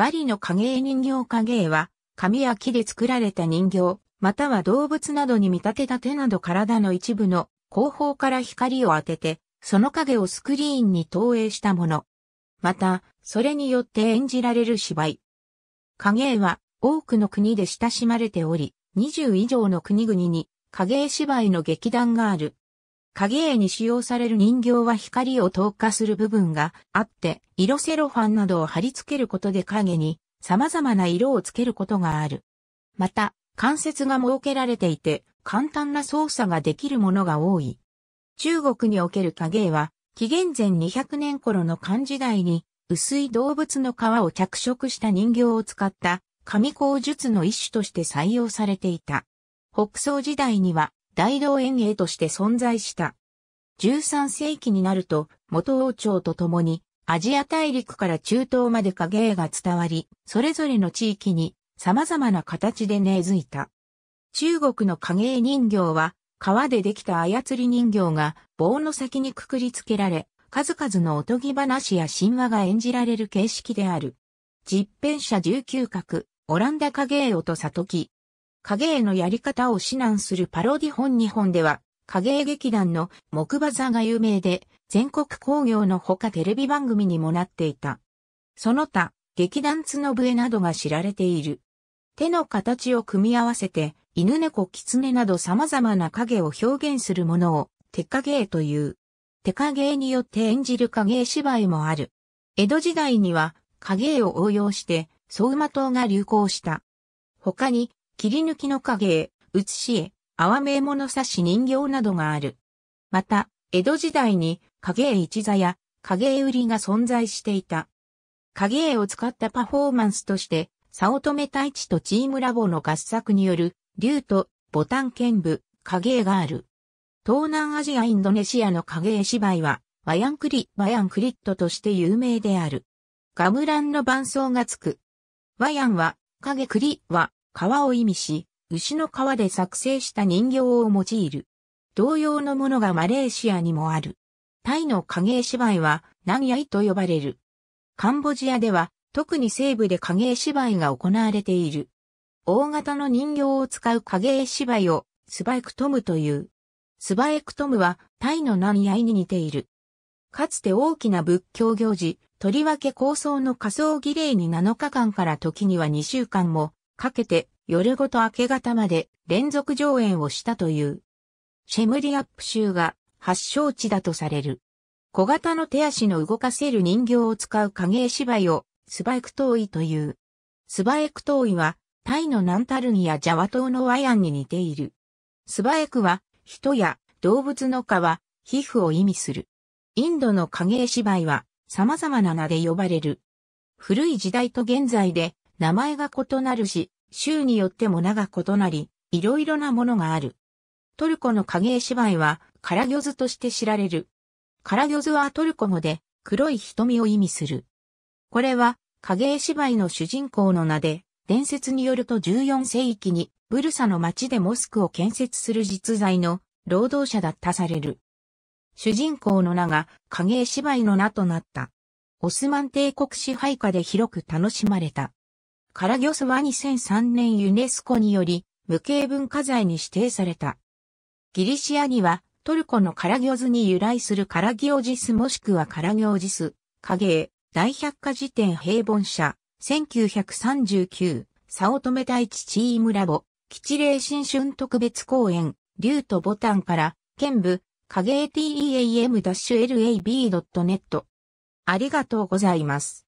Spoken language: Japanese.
バリの影絵人形影絵は、紙や木で作られた人形、または動物などに見立てた手など体の一部の後方から光を当てて、その影をスクリーンに投影したもの。また、それによって演じられる芝居。影絵は多くの国で親しまれており、20以上の国々に影絵芝居の劇団がある。影絵に使用される人形は光を透過する部分があって、色セロファンなどを貼り付けることで影に様々な色をつけることがある。また、関節が設けられていて、簡単な操作ができるものが多い。中国における影絵は、紀元前200年頃の漢時代に、薄い動物の皮を着色した人形を使った、紙工術の一種として採用されていた。北宋時代には、大道園芸として存在した。13世紀になると、元王朝と共に、アジア大陸から中東まで影絵が伝わり、それぞれの地域に様々な形で根付いた。中国の影絵人形は、川でできた操り人形が棒の先にくくりつけられ、数々のおとぎ話や神話が演じられる形式である。実編者19角、オランダ影絵音とき、影絵のやり方を指南するパロディ本日本では、影絵劇団の木馬座が有名で、全国興行のほかテレビ番組にもなっていた。その他、劇団角笛などが知られている。手の形を組み合わせて、犬猫狐など様々な影を表現するものを、手影絵という。手影絵によって演じる影絵芝居もある。江戸時代には、影絵を応用して、相馬灯が流行した。他に、切り抜きの影絵、写し絵、泡名物差し人形などがある。また、江戸時代に影絵一座や影絵売りが存在していた。影絵を使ったパフォーマンスとして、早乙女太一とチームラボの合作による、竜とボタン剣舞、影絵がある。東南アジアインドネシアの影絵芝居は、ワヤンクリ、ワヤンクリットとして有名である。ガムランの伴奏がつく。ワヤンは、影クリは、川を意味し、牛の皮で作成した人形を用いる。同様のものがマレーシアにもある。タイの影絵芝居は、ナ野ヤイと呼ばれる。カンボジアでは、特に西部で影絵芝居が行われている。大型の人形を使う影絵芝居を、スバエクトムという。スバエクトムは、タイのナ野ヤイに似ている。かつて大きな仏教行事、とりわけ高僧の仮想儀礼に7日間から時には2週間もかけて夜ごと明け方まで連続上演をしたという。シェムリアップ州が発祥地だとされる。小型の手足の動かせる人形を使う影絵芝居をスバエクトーイという。スバエクトーイはタイのナンタルニやジャワ島のワヤンに似ている。スバエクは人や動物の皮、皮膚を意味する。インドの影絵芝居は様々な名で呼ばれる。古い時代と現在で名前が異なるし、州によっても名が異なり、いろいろなものがある。トルコの影絵芝居は、カラギョズとして知られる。カラギョズはトルコ語で、黒い瞳を意味する。これは、影絵芝居の主人公の名で、伝説によると14世紀に、ブルサの町でモスクを建設する実在の労働者だったされる。主人公の名が影絵芝居の名となった。オスマン帝国支配下で広く楽しまれた。カラギョスは2003年ユネスコにより無形文化財に指定された。ギリシアにはトルコのカラギョズに由来するカラギオジスもしくはカラギオジス、影芸、大百科事典平凡社、1939、オトメ大地チームラボ、吉霊新春特別公演、竜とボタンから、剣部、影 team-lab.net。ありがとうございます。